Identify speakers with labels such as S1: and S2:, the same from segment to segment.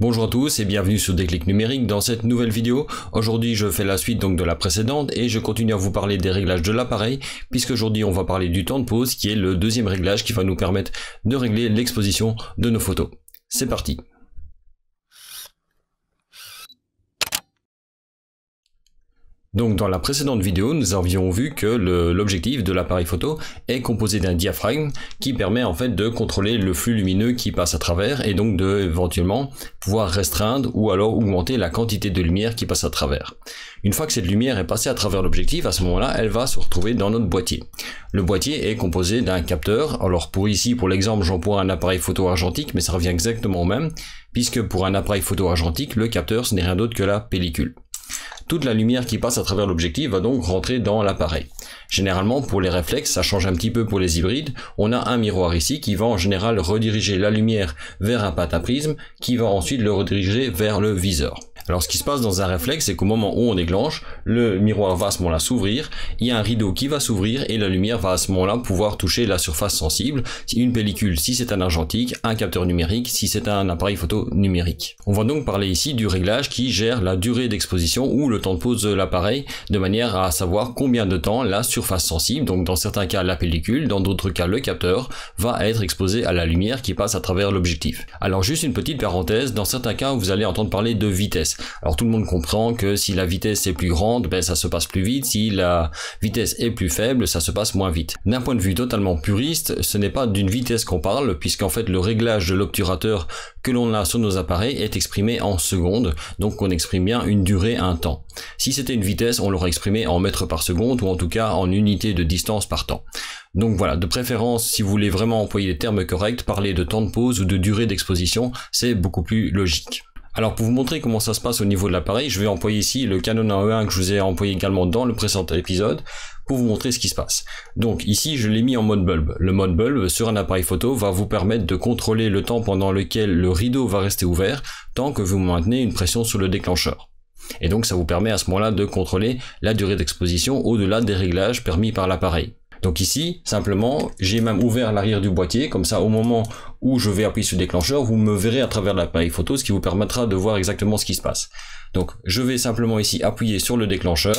S1: Bonjour à tous et bienvenue sur Déclic Numérique dans cette nouvelle vidéo. Aujourd'hui je fais la suite donc de la précédente et je continue à vous parler des réglages de l'appareil puisque aujourd'hui on va parler du temps de pause qui est le deuxième réglage qui va nous permettre de régler l'exposition de nos photos. C'est parti Donc dans la précédente vidéo, nous avions vu que l'objectif de l'appareil photo est composé d'un diaphragme qui permet en fait de contrôler le flux lumineux qui passe à travers et donc de éventuellement pouvoir restreindre ou alors augmenter la quantité de lumière qui passe à travers. Une fois que cette lumière est passée à travers l'objectif, à ce moment-là, elle va se retrouver dans notre boîtier. Le boîtier est composé d'un capteur. Alors pour ici, pour l'exemple, j'emploie un appareil photo argentique, mais ça revient exactement au même, puisque pour un appareil photo argentique, le capteur, ce n'est rien d'autre que la pellicule. Toute la lumière qui passe à travers l'objectif va donc rentrer dans l'appareil. Généralement, pour les réflexes, ça change un petit peu pour les hybrides. On a un miroir ici qui va en général rediriger la lumière vers un pataprisme qui va ensuite le rediriger vers le viseur. Alors ce qui se passe dans un réflexe, c'est qu'au moment où on déclenche, le miroir va à ce moment-là s'ouvrir, il y a un rideau qui va s'ouvrir et la lumière va à ce moment-là pouvoir toucher la surface sensible, une pellicule si c'est un argentique, un capteur numérique si c'est un appareil photo numérique. On va donc parler ici du réglage qui gère la durée d'exposition ou le temps de pose de l'appareil de manière à savoir combien de temps la surface sensible, donc dans certains cas la pellicule, dans d'autres cas le capteur, va être exposé à la lumière qui passe à travers l'objectif. Alors juste une petite parenthèse, dans certains cas vous allez entendre parler de vitesse. Alors tout le monde comprend que si la vitesse est plus grande, ben, ça se passe plus vite, si la vitesse est plus faible, ça se passe moins vite. D'un point de vue totalement puriste, ce n'est pas d'une vitesse qu'on parle, puisqu'en fait le réglage de l'obturateur que l'on a sur nos appareils est exprimé en secondes, donc on exprime bien une durée, un temps. Si c'était une vitesse, on l'aurait exprimé en mètres par seconde, ou en tout cas en unité de distance par temps. Donc voilà, de préférence, si vous voulez vraiment employer les termes corrects, parler de temps de pause ou de durée d'exposition, c'est beaucoup plus logique. Alors pour vous montrer comment ça se passe au niveau de l'appareil, je vais employer ici le Canon 1 1 e que je vous ai employé également dans le précédent épisode pour vous montrer ce qui se passe. Donc ici je l'ai mis en mode bulb. Le mode bulb sur un appareil photo va vous permettre de contrôler le temps pendant lequel le rideau va rester ouvert tant que vous maintenez une pression sur le déclencheur. Et donc ça vous permet à ce moment-là de contrôler la durée d'exposition au-delà des réglages permis par l'appareil. Donc ici, simplement, j'ai même ouvert l'arrière du boîtier, comme ça au moment où je vais appuyer sur le déclencheur, vous me verrez à travers l'appareil photo, ce qui vous permettra de voir exactement ce qui se passe. Donc je vais simplement ici appuyer sur le déclencheur,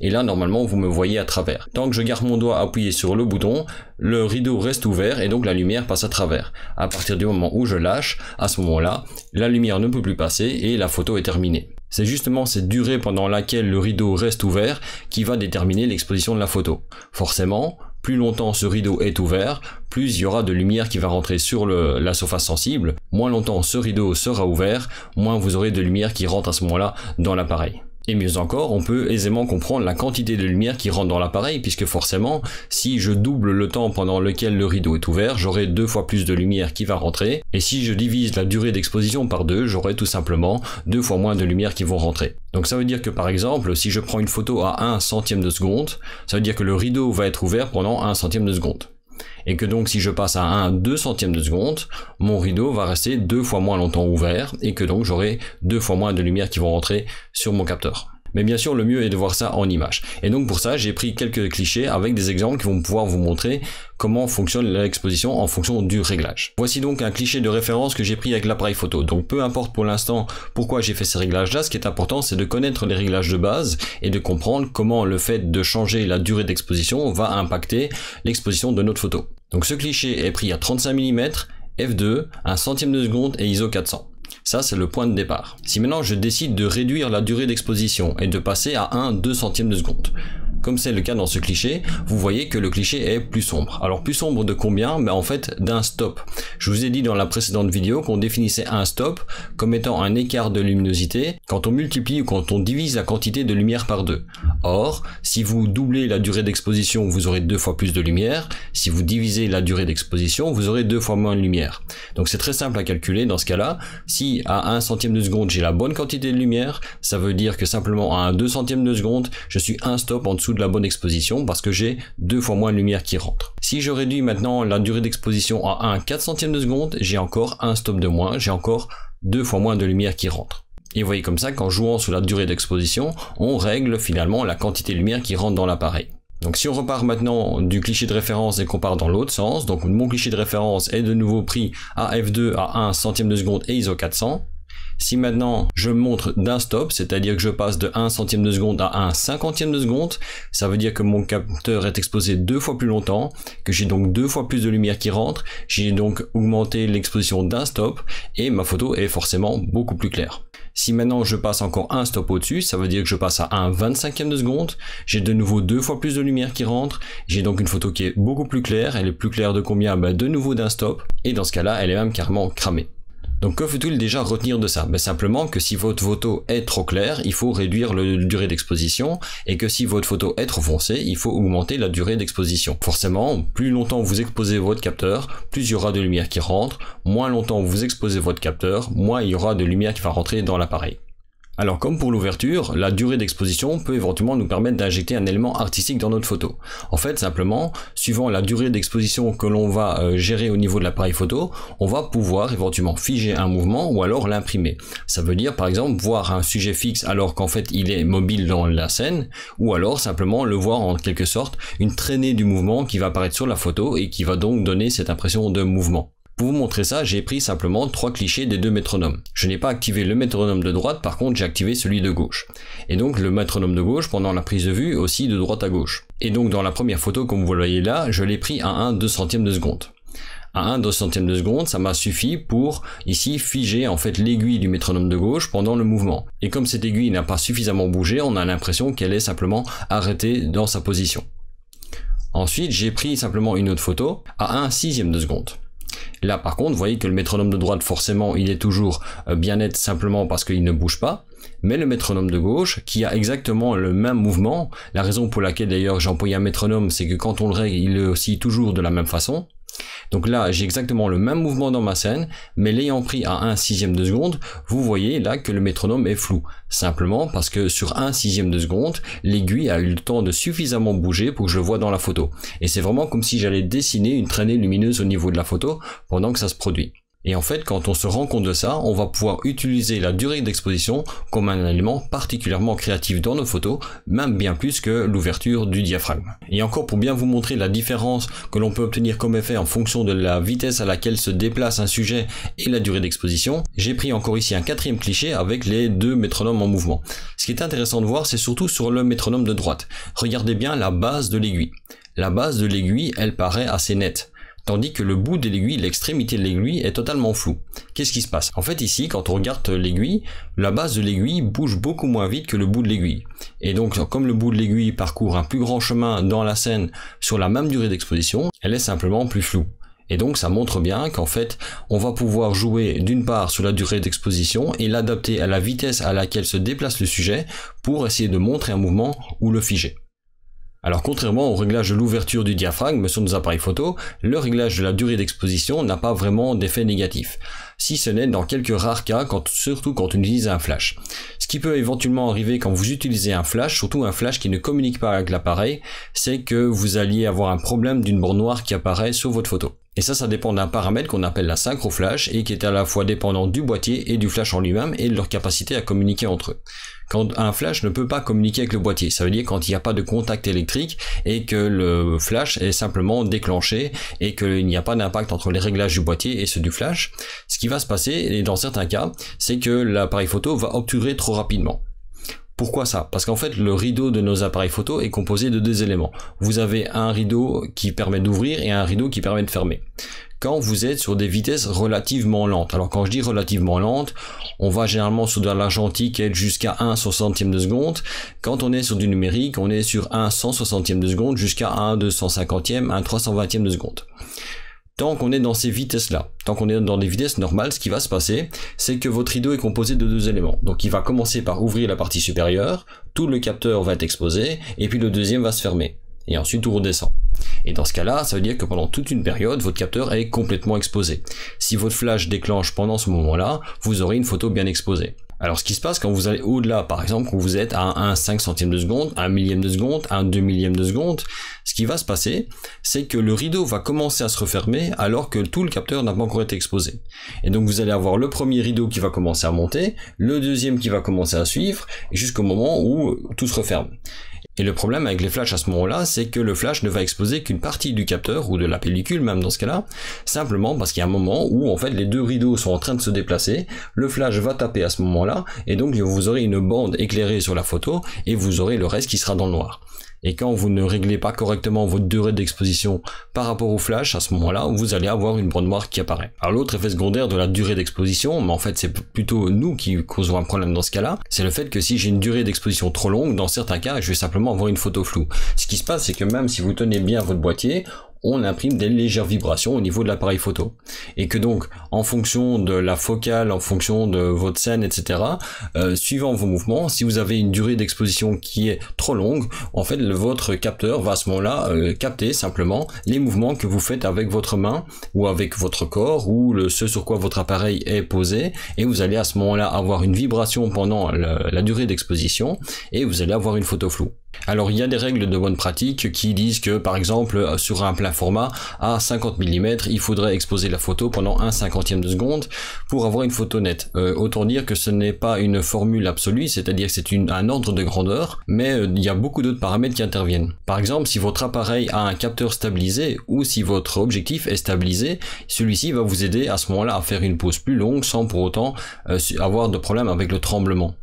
S1: et là normalement vous me voyez à travers. Tant que je garde mon doigt appuyé sur le bouton, le rideau reste ouvert et donc la lumière passe à travers. À partir du moment où je lâche, à ce moment-là, la lumière ne peut plus passer et la photo est terminée. C'est justement cette durée pendant laquelle le rideau reste ouvert qui va déterminer l'exposition de la photo. Forcément, plus longtemps ce rideau est ouvert, plus il y aura de lumière qui va rentrer sur la surface sensible, moins longtemps ce rideau sera ouvert, moins vous aurez de lumière qui rentre à ce moment-là dans l'appareil. Et mieux encore, on peut aisément comprendre la quantité de lumière qui rentre dans l'appareil, puisque forcément, si je double le temps pendant lequel le rideau est ouvert, j'aurai deux fois plus de lumière qui va rentrer, et si je divise la durée d'exposition par deux, j'aurai tout simplement deux fois moins de lumière qui vont rentrer. Donc ça veut dire que par exemple, si je prends une photo à 1 centième de seconde, ça veut dire que le rideau va être ouvert pendant 1 centième de seconde. Et que donc si je passe à 1 2 centièmes de seconde, mon rideau va rester deux fois moins longtemps ouvert et que donc j'aurai deux fois moins de lumière qui vont rentrer sur mon capteur. Mais bien sûr, le mieux est de voir ça en image. Et donc pour ça, j'ai pris quelques clichés avec des exemples qui vont pouvoir vous montrer comment fonctionne l'exposition en fonction du réglage. Voici donc un cliché de référence que j'ai pris avec l'appareil photo. Donc peu importe pour l'instant pourquoi j'ai fait ces réglages là, ce qui est important c'est de connaître les réglages de base et de comprendre comment le fait de changer la durée d'exposition va impacter l'exposition de notre photo. Donc ce cliché est pris à 35 mm, f2, 1 centième de seconde et ISO 400. Ça, c'est le point de départ. Si maintenant je décide de réduire la durée d'exposition et de passer à 1-2 centièmes de seconde, comme c'est le cas dans ce cliché, vous voyez que le cliché est plus sombre. Alors plus sombre de combien Mais ben, en fait d'un stop. Je vous ai dit dans la précédente vidéo qu'on définissait un stop comme étant un écart de luminosité quand on multiplie ou quand on divise la quantité de lumière par deux. Or, si vous doublez la durée d'exposition, vous aurez deux fois plus de lumière. Si vous divisez la durée d'exposition, vous aurez deux fois moins de lumière. Donc c'est très simple à calculer dans ce cas-là. Si à 1 centième de seconde j'ai la bonne quantité de lumière, ça veut dire que simplement à 2 centième de seconde, je suis un stop en dessous de la bonne exposition parce que j'ai deux fois moins de lumière qui rentre. Si je réduis maintenant la durée d'exposition à 1 4 centième de seconde, j'ai encore un stop de moins, j'ai encore deux fois moins de lumière qui rentre. Et vous voyez comme ça qu'en jouant sur la durée d'exposition, on règle finalement la quantité de lumière qui rentre dans l'appareil. Donc si on repart maintenant du cliché de référence et qu'on part dans l'autre sens, donc mon cliché de référence est de nouveau pris à f2 à 1 centième de seconde et ISO 400. Si maintenant je montre d'un stop, c'est-à-dire que je passe de 1 centième de seconde à 1 cinquantième de seconde, ça veut dire que mon capteur est exposé deux fois plus longtemps, que j'ai donc deux fois plus de lumière qui rentre, j'ai donc augmenté l'exposition d'un stop et ma photo est forcément beaucoup plus claire. Si maintenant je passe encore un stop au-dessus, ça veut dire que je passe à 1 25 cinquième de seconde, j'ai de nouveau deux fois plus de lumière qui rentre, j'ai donc une photo qui est beaucoup plus claire, elle est plus claire de combien bah, De nouveau d'un stop, et dans ce cas-là, elle est même carrément cramée. Donc que faut-il déjà retenir de ça ben Simplement que si votre photo est trop claire, il faut réduire la durée d'exposition et que si votre photo est trop foncée, il faut augmenter la durée d'exposition. Forcément, plus longtemps vous exposez votre capteur, plus il y aura de lumière qui rentre, moins longtemps vous exposez votre capteur, moins il y aura de lumière qui va rentrer dans l'appareil. Alors comme pour l'ouverture, la durée d'exposition peut éventuellement nous permettre d'injecter un élément artistique dans notre photo. En fait, simplement, suivant la durée d'exposition que l'on va euh, gérer au niveau de l'appareil photo, on va pouvoir éventuellement figer un mouvement ou alors l'imprimer. Ça veut dire par exemple voir un sujet fixe alors qu'en fait il est mobile dans la scène, ou alors simplement le voir en quelque sorte une traînée du mouvement qui va apparaître sur la photo et qui va donc donner cette impression de mouvement. Pour vous montrer ça, j'ai pris simplement trois clichés des deux métronomes. Je n'ai pas activé le métronome de droite, par contre j'ai activé celui de gauche. Et donc le métronome de gauche pendant la prise de vue aussi de droite à gauche. Et donc dans la première photo comme vous le voyez là, je l'ai pris à 1 2 centième de seconde à 1 2 centième de seconde, ça m'a suffi pour ici figer en fait l'aiguille du métronome de gauche pendant le mouvement. Et comme cette aiguille n'a pas suffisamment bougé, on a l'impression qu'elle est simplement arrêtée dans sa position. Ensuite, j'ai pris simplement une autre photo à 1 sixième de seconde. Là par contre, vous voyez que le métronome de droite, forcément, il est toujours euh, bien net simplement parce qu'il ne bouge pas. Mais le métronome de gauche, qui a exactement le même mouvement, la raison pour laquelle d'ailleurs j'ai employé un métronome, c'est que quand on le règle, il est aussi toujours de la même façon. Donc là, j'ai exactement le même mouvement dans ma scène, mais l'ayant pris à 1 sixième de seconde, vous voyez là que le métronome est flou. Simplement parce que sur 1 sixième de seconde, l'aiguille a eu le temps de suffisamment bouger pour que je le vois dans la photo. Et c'est vraiment comme si j'allais dessiner une traînée lumineuse au niveau de la photo pendant que ça se produit. Et en fait, quand on se rend compte de ça, on va pouvoir utiliser la durée d'exposition comme un élément particulièrement créatif dans nos photos, même bien plus que l'ouverture du diaphragme. Et encore pour bien vous montrer la différence que l'on peut obtenir comme effet en fonction de la vitesse à laquelle se déplace un sujet et la durée d'exposition, j'ai pris encore ici un quatrième cliché avec les deux métronomes en mouvement. Ce qui est intéressant de voir, c'est surtout sur le métronome de droite. Regardez bien la base de l'aiguille. La base de l'aiguille, elle paraît assez nette tandis que le bout de l'aiguille, l'extrémité de l'aiguille est totalement floue. Qu'est-ce qui se passe En fait ici, quand on regarde l'aiguille, la base de l'aiguille bouge beaucoup moins vite que le bout de l'aiguille. Et donc, comme le bout de l'aiguille parcourt un plus grand chemin dans la scène sur la même durée d'exposition, elle est simplement plus floue. Et donc ça montre bien qu'en fait, on va pouvoir jouer d'une part sur la durée d'exposition et l'adapter à la vitesse à laquelle se déplace le sujet pour essayer de montrer un mouvement ou le figer. Alors contrairement au réglage de l'ouverture du diaphragme sur nos appareils photo, le réglage de la durée d'exposition n'a pas vraiment d'effet négatif, si ce n'est dans quelques rares cas, surtout quand on utilise un flash. Ce qui peut éventuellement arriver quand vous utilisez un flash, surtout un flash qui ne communique pas avec l'appareil, c'est que vous alliez avoir un problème d'une bande noire qui apparaît sur votre photo. Et ça, ça dépend d'un paramètre qu'on appelle la flash et qui est à la fois dépendant du boîtier et du flash en lui-même et de leur capacité à communiquer entre eux. Quand un flash ne peut pas communiquer avec le boîtier, ça veut dire quand il n'y a pas de contact électrique et que le flash est simplement déclenché et qu'il n'y a pas d'impact entre les réglages du boîtier et ceux du flash, ce qui va se passer, et dans certains cas, c'est que l'appareil photo va obturer trop rapidement. Pourquoi ça Parce qu'en fait, le rideau de nos appareils photo est composé de deux éléments. Vous avez un rideau qui permet d'ouvrir et un rideau qui permet de fermer. Quand vous êtes sur des vitesses relativement lentes, alors quand je dis relativement lentes, on va généralement sur de l'argentique est jusqu'à 1 soixantième de seconde. Quand on est sur du numérique, on est sur 1 160e de seconde jusqu'à 1 250e, 1 320e de seconde. Tant qu'on est dans ces vitesses-là, tant qu'on est dans des vitesses normales, ce qui va se passer, c'est que votre rideau est composé de deux éléments. Donc il va commencer par ouvrir la partie supérieure, tout le capteur va être exposé, et puis le deuxième va se fermer. Et ensuite tout redescend. Et dans ce cas-là, ça veut dire que pendant toute une période, votre capteur est complètement exposé. Si votre flash déclenche pendant ce moment-là, vous aurez une photo bien exposée. Alors ce qui se passe quand vous allez au-delà, par exemple, où vous êtes à 1 5 centième de seconde, 1 millième de seconde, 1 2 millième de seconde, ce qui va se passer, c'est que le rideau va commencer à se refermer alors que tout le capteur n'a pas encore été exposé. Et donc vous allez avoir le premier rideau qui va commencer à monter, le deuxième qui va commencer à suivre, jusqu'au moment où tout se referme. Et le problème avec les flashs à ce moment-là, c'est que le flash ne va exposer qu'une partie du capteur ou de la pellicule même dans ce cas-là, simplement parce qu'il y a un moment où en fait les deux rideaux sont en train de se déplacer, le flash va taper à ce moment-là et donc vous aurez une bande éclairée sur la photo et vous aurez le reste qui sera dans le noir. Et quand vous ne réglez pas correctement votre durée d'exposition par rapport au flash, à ce moment-là, vous allez avoir une bande noire qui apparaît. Alors l'autre effet secondaire de la durée d'exposition, mais en fait c'est plutôt nous qui causons un problème dans ce cas-là, c'est le fait que si j'ai une durée d'exposition trop longue, dans certains cas, je vais simplement avoir une photo floue. Ce qui se passe, c'est que même si vous tenez bien votre boîtier, on imprime des légères vibrations au niveau de l'appareil photo. Et que donc, en fonction de la focale, en fonction de votre scène, etc., euh, suivant vos mouvements, si vous avez une durée d'exposition qui est trop longue, en fait, le, votre capteur va à ce moment-là euh, capter simplement les mouvements que vous faites avec votre main ou avec votre corps ou le, ce sur quoi votre appareil est posé. Et vous allez à ce moment-là avoir une vibration pendant la durée d'exposition et vous allez avoir une photo floue. Alors il y a des règles de bonne pratique qui disent que par exemple euh, sur un plein format à 50 mm il faudrait exposer la photo pendant un cinquantième de seconde pour avoir une photo nette. Euh, autant dire que ce n'est pas une formule absolue, c'est-à-dire que c'est un ordre de grandeur, mais euh, il y a beaucoup d'autres paramètres qui interviennent. Par exemple si votre appareil a un capteur stabilisé ou si votre objectif est stabilisé, celui-ci va vous aider à ce moment-là à faire une pause plus longue sans pour autant avoir de problème avec le tremblement.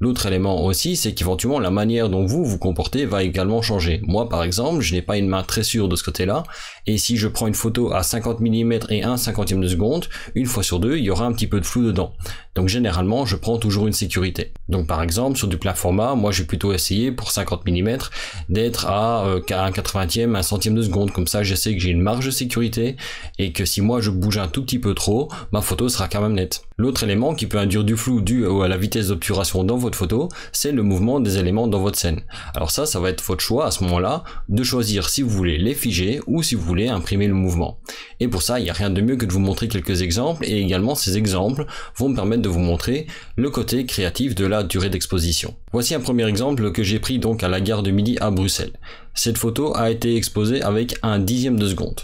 S1: L'autre élément aussi, c'est qu'éventuellement la manière dont vous vous comportez va également changer. Moi par exemple, je n'ai pas une main très sûre de ce côté-là, et si je prends une photo à 50 mm et 1 cinquantième de seconde, une fois sur deux, il y aura un petit peu de flou dedans. Donc généralement, je prends toujours une sécurité. Donc par exemple, sur du plein format, moi j'ai plutôt essayé pour 50 mm d'être à 1 euh, 80e, un centième de seconde. Comme ça, je sais que j'ai une marge de sécurité et que si moi je bouge un tout petit peu trop, ma photo sera quand même nette. L'autre élément qui peut induire du flou dû à la vitesse d'obturation dans votre photo, c'est le mouvement des éléments dans votre scène. Alors ça, ça va être votre choix à ce moment-là de choisir si vous voulez les figer ou si vous voulez imprimer le mouvement. Et pour ça, il n'y a rien de mieux que de vous montrer quelques exemples et également ces exemples vont me permettre de vous montrer le côté créatif de la durée d'exposition. Voici un premier exemple que j'ai pris donc à la gare de midi à Bruxelles. Cette photo a été exposée avec un dixième de seconde.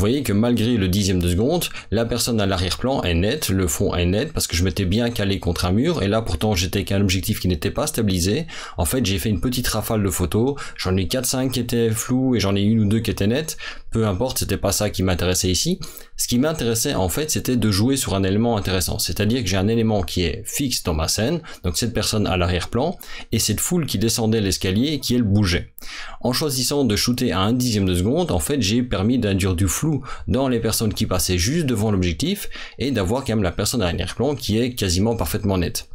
S1: Vous voyez que malgré le dixième de seconde, la personne à l'arrière-plan est nette, le fond est net, parce que je m'étais bien calé contre un mur, et là pourtant j'étais qu'un objectif qui n'était pas stabilisé. En fait, j'ai fait une petite rafale de photos, j'en ai 4-5 qui étaient floues, et j'en ai une ou deux qui étaient nettes, peu importe, c'était pas ça qui m'intéressait ici. Ce qui m'intéressait en fait, c'était de jouer sur un élément intéressant, c'est-à-dire que j'ai un élément qui est fixe dans ma scène, donc cette personne à l'arrière-plan, et cette foule qui descendait l'escalier et qui elle bougeait. En choisissant de shooter à un dixième de seconde, en fait, j'ai permis d'induire du flou dans les personnes qui passaient juste devant l'objectif et d'avoir quand même la personne à l'arrière-plan qui est quasiment parfaitement nette.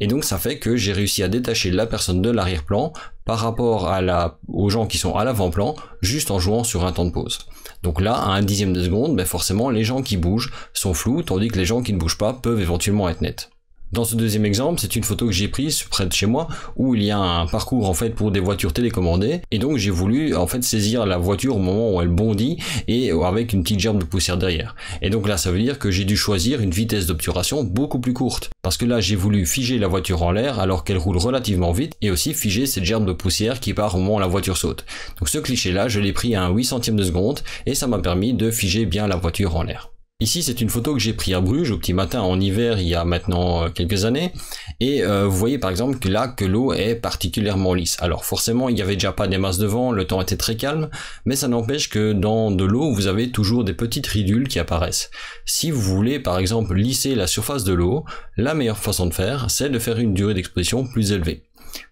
S1: Et donc ça fait que j'ai réussi à détacher la personne de l'arrière-plan par rapport à aux gens qui sont à l'avant-plan juste en jouant sur un temps de pause. Donc là, à un dixième de seconde, ben forcément les gens qui bougent sont flous, tandis que les gens qui ne bougent pas peuvent éventuellement être nets. Dans ce deuxième exemple, c'est une photo que j'ai prise près de chez moi où il y a un parcours en fait pour des voitures télécommandées et donc j'ai voulu en fait saisir la voiture au moment où elle bondit et avec une petite gerbe de poussière derrière. Et donc là ça veut dire que j'ai dû choisir une vitesse d'obturation beaucoup plus courte parce que là j'ai voulu figer la voiture en l'air alors qu'elle roule relativement vite et aussi figer cette gerbe de poussière qui part au moment où la voiture saute. Donc ce cliché là je l'ai pris à un 8 centième de seconde et ça m'a permis de figer bien la voiture en l'air. Ici, c'est une photo que j'ai prise à Bruges au petit matin en hiver il y a maintenant euh, quelques années. Et euh, vous voyez par exemple que là, que l'eau est particulièrement lisse. Alors forcément, il n'y avait déjà pas des masses de vent, le temps était très calme, mais ça n'empêche que dans de l'eau, vous avez toujours des petites ridules qui apparaissent. Si vous voulez par exemple lisser la surface de l'eau, la meilleure façon de faire, c'est de faire une durée d'exposition plus élevée.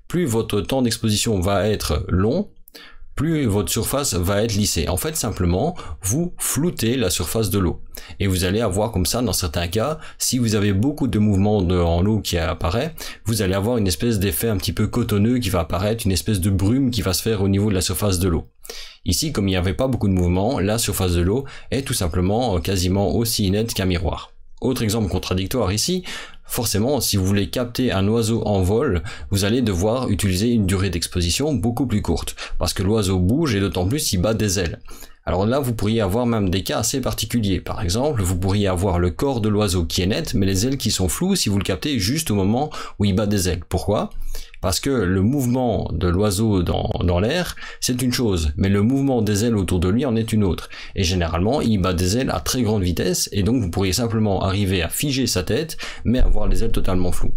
S1: Plus votre temps d'exposition va être long, plus votre surface va être lissée. En fait, simplement, vous floutez la surface de l'eau. Et vous allez avoir comme ça, dans certains cas, si vous avez beaucoup de mouvements en eau qui apparaît, vous allez avoir une espèce d'effet un petit peu cotonneux qui va apparaître, une espèce de brume qui va se faire au niveau de la surface de l'eau. Ici, comme il n'y avait pas beaucoup de mouvement, la surface de l'eau est tout simplement euh, quasiment aussi nette qu'un miroir. Autre exemple contradictoire ici, forcément, si vous voulez capter un oiseau en vol, vous allez devoir utiliser une durée d'exposition beaucoup plus courte, parce que l'oiseau bouge et d'autant plus il bat des ailes. Alors là, vous pourriez avoir même des cas assez particuliers. Par exemple, vous pourriez avoir le corps de l'oiseau qui est net, mais les ailes qui sont floues si vous le captez juste au moment où il bat des ailes. Pourquoi parce que le mouvement de l'oiseau dans, l'air, c'est une chose, mais le mouvement des ailes autour de lui en est une autre. Et généralement, il bat des ailes à très grande vitesse, et donc vous pourriez simplement arriver à figer sa tête, mais avoir les ailes totalement floues.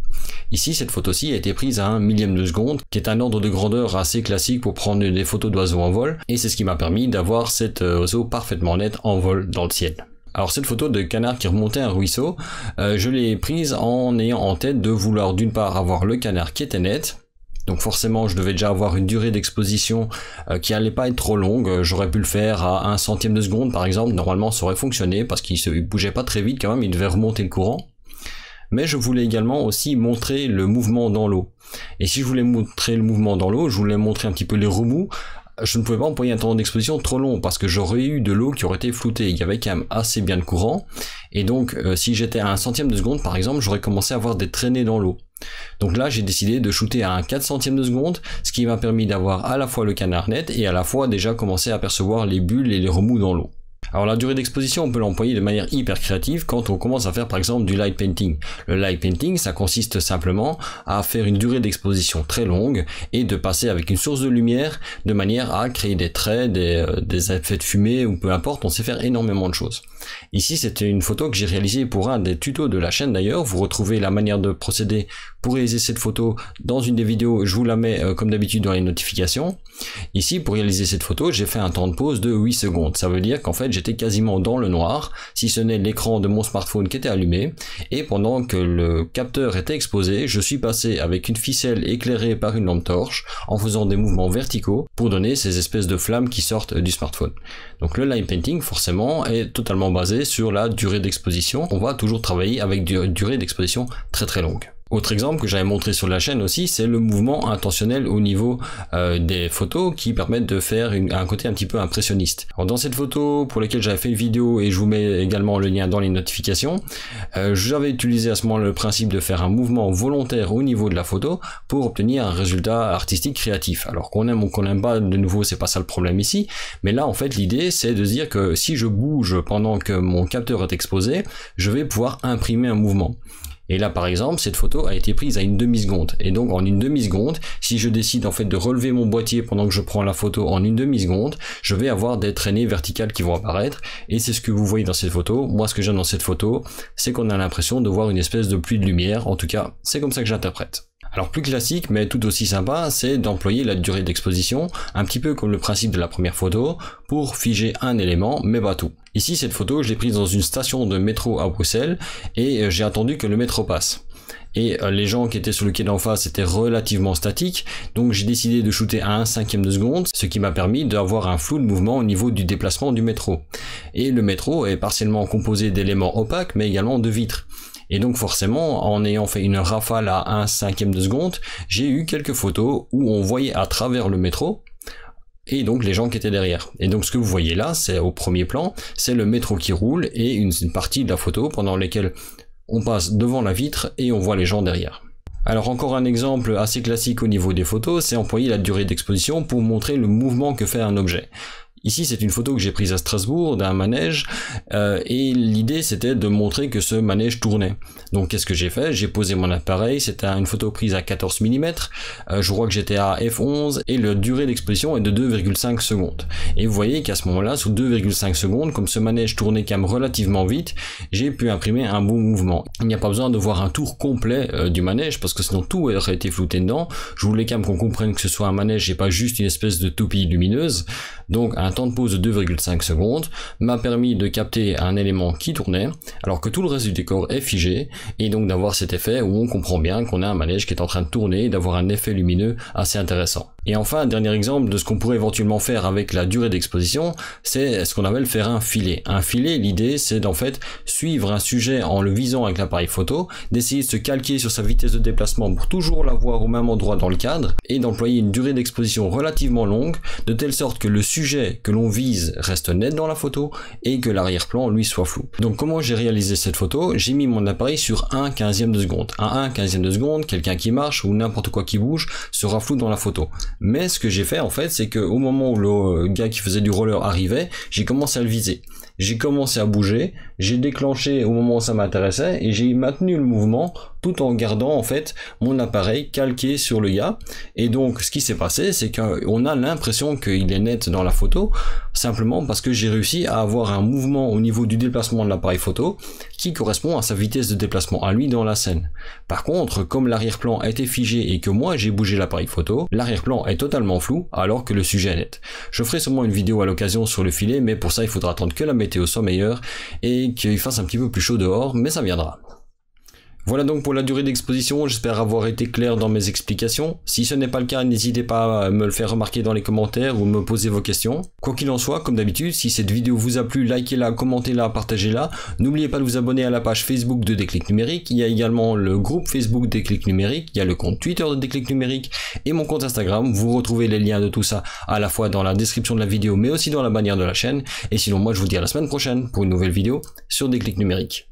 S1: Ici, cette photo-ci a été prise à un millième de seconde, qui est un ordre de grandeur assez classique pour prendre des photos d'oiseaux en vol, et c'est ce qui m'a permis d'avoir cet euh, oiseau parfaitement net en vol dans le ciel. Alors cette photo de canard qui remontait un ruisseau, euh, je l'ai prise en ayant en tête de vouloir d'une part avoir le canard qui était net, donc forcément, je devais déjà avoir une durée d'exposition euh, qui allait pas être trop longue. Euh, j'aurais pu le faire à un centième de seconde, par exemple. Normalement, ça aurait fonctionné parce qu'il se bougeait pas très vite quand même. Il devait remonter le courant. Mais je voulais également aussi montrer le mouvement dans l'eau. Et si je voulais montrer le mouvement dans l'eau, je voulais montrer un petit peu les remous je ne pouvais pas employer un temps d'exposition trop long parce que j'aurais eu de l'eau qui aurait été floutée. Il y avait quand même assez bien de courant. Et donc, euh, si j'étais à un centième de seconde, par exemple, j'aurais commencé à avoir des traînées dans l'eau. Donc là, j'ai décidé de shooter à un 4 centième de seconde, ce qui m'a permis d'avoir à la fois le canard net et à la fois déjà commencer à percevoir les bulles et les remous dans l'eau. Alors la durée d'exposition, on peut l'employer de manière hyper créative quand on commence à faire par exemple du light painting. Le light painting, ça consiste simplement à faire une durée d'exposition très longue et de passer avec une source de lumière de manière à créer des traits, des, euh, des effets de fumée ou peu importe, on sait faire énormément de choses. Ici, c'était une photo que j'ai réalisée pour un des tutos de la chaîne d'ailleurs. Vous retrouvez la manière de procéder pour réaliser cette photo dans une des vidéos. Je vous la mets euh, comme d'habitude dans les notifications. Ici, pour réaliser cette photo, j'ai fait un temps de pause de 8 secondes. Ça veut dire qu'en fait, j'étais quasiment dans le noir, si ce n'est l'écran de mon smartphone qui était allumé. Et pendant que le capteur était exposé, je suis passé avec une ficelle éclairée par une lampe torche en faisant des mouvements verticaux pour donner ces espèces de flammes qui sortent du smartphone. Donc le line painting, forcément, est totalement basé sur la durée d'exposition. On va toujours travailler avec une durée d'exposition très très longue. Autre exemple que j'avais montré sur la chaîne aussi, c'est le mouvement intentionnel au niveau euh, des photos qui permettent de faire un côté un petit peu impressionniste. dans cette photo pour laquelle j'avais fait une vidéo et je vous mets également le lien dans les notifications, euh, j'avais utilisé à ce moment le principe de faire un mouvement volontaire au niveau de la photo pour obtenir un résultat artistique créatif. Alors qu'on aime ou qu'on n'aime pas, de nouveau c'est pas ça le problème ici, mais là en fait l'idée c'est de dire que si je bouge pendant que mon capteur est exposé, je vais pouvoir imprimer un mouvement. Et là, par exemple, cette photo a été prise à une demi-seconde. Et donc, en une demi-seconde, si je décide en fait de relever mon boîtier pendant que je prends la photo en une demi-seconde, je vais avoir des traînées verticales qui vont apparaître. Et c'est ce que vous voyez dans cette photo. Moi, ce que j'aime dans cette photo, c'est qu'on a l'impression de voir une espèce de pluie de lumière. En tout cas, c'est comme ça que j'interprète. Alors plus classique, mais tout aussi sympa, c'est d'employer la durée d'exposition, un petit peu comme le principe de la première photo, pour figer un élément, mais pas tout. Ici, cette photo, je l'ai prise dans une station de métro à Bruxelles, et euh, j'ai attendu que le métro passe et euh, les gens qui étaient sur le quai d'en face étaient relativement statiques, donc j'ai décidé de shooter à un cinquième de seconde, ce qui m'a permis d'avoir un flou de mouvement au niveau du déplacement du métro. Et le métro est partiellement composé d'éléments opaques mais également de vitres. Et donc forcément, en ayant fait une rafale à un cinquième de seconde, j'ai eu quelques photos où on voyait à travers le métro, et donc les gens qui étaient derrière. Et donc ce que vous voyez là, c'est au premier plan, c'est le métro qui roule et une, une partie de la photo pendant laquelle on passe devant la vitre et on voit les gens derrière. Alors encore un exemple assez classique au niveau des photos, c'est employer la durée d'exposition pour montrer le mouvement que fait un objet. Ici, c'est une photo que j'ai prise à Strasbourg d'un manège euh, et l'idée c'était de montrer que ce manège tournait. Donc qu'est-ce que j'ai fait J'ai posé mon appareil, c'était une photo prise à 14 mm, euh, je crois que j'étais à f11 et le durée d'exposition est de 2,5 secondes. Et vous voyez qu'à ce moment-là, sous 2,5 secondes, comme ce manège tournait quand même relativement vite, j'ai pu imprimer un bon mouvement. Il n'y a pas besoin de voir un tour complet euh, du manège parce que sinon tout aurait été flouté dedans. Je voulais quand même qu'on comprenne que ce soit un manège et pas juste une espèce de toupie lumineuse. Donc un temps de pause de 2,5 secondes m'a permis de capter un élément qui tournait alors que tout le reste du décor est figé et donc d'avoir cet effet où on comprend bien qu'on a un manège qui est en train de tourner et d'avoir un effet lumineux assez intéressant. Et enfin, un dernier exemple de ce qu'on pourrait éventuellement faire avec la durée d'exposition, c'est ce qu'on appelle faire un filet. Un filet, l'idée, c'est d'en fait suivre un sujet en le visant avec l'appareil photo, d'essayer de se calquer sur sa vitesse de déplacement pour toujours l'avoir au même endroit dans le cadre, et d'employer une durée d'exposition relativement longue, de telle sorte que le sujet que l'on vise reste net dans la photo et que l'arrière-plan, lui, soit flou. Donc comment j'ai réalisé cette photo J'ai mis mon appareil sur 1 quinzième de seconde. À 1 quinzième de seconde, quelqu'un qui marche ou n'importe quoi qui bouge sera flou dans la photo. Mais ce que j'ai fait en fait, c'est que au moment où le euh, gars qui faisait du roller arrivait, j'ai commencé à le viser. J'ai commencé à bouger, j'ai déclenché au moment où ça m'intéressait et j'ai maintenu le mouvement tout en gardant en fait mon appareil calqué sur le ya. Et donc ce qui s'est passé, c'est qu'on a l'impression qu'il est net dans la photo, simplement parce que j'ai réussi à avoir un mouvement au niveau du déplacement de l'appareil photo qui correspond à sa vitesse de déplacement à lui dans la scène. Par contre, comme l'arrière-plan a été figé et que moi j'ai bougé l'appareil photo, l'arrière-plan est totalement flou alors que le sujet est net. Je ferai sûrement une vidéo à l'occasion sur le filet, mais pour ça il faudra attendre que la météo soit meilleure et qu'il fasse un petit peu plus chaud dehors, mais ça viendra. Voilà donc pour la durée d'exposition, j'espère avoir été clair dans mes explications. Si ce n'est pas le cas, n'hésitez pas à me le faire remarquer dans les commentaires ou me poser vos questions. Quoi qu'il en soit, comme d'habitude, si cette vidéo vous a plu, likez-la, commentez-la, partagez-la. N'oubliez pas de vous abonner à la page Facebook de Déclic Numérique, il y a également le groupe Facebook Déclic Numérique, il y a le compte Twitter de Déclic Numérique et mon compte Instagram. Vous retrouvez les liens de tout ça à la fois dans la description de la vidéo mais aussi dans la bannière de la chaîne. Et sinon moi je vous dis à la semaine prochaine pour une nouvelle vidéo sur Déclic Numérique.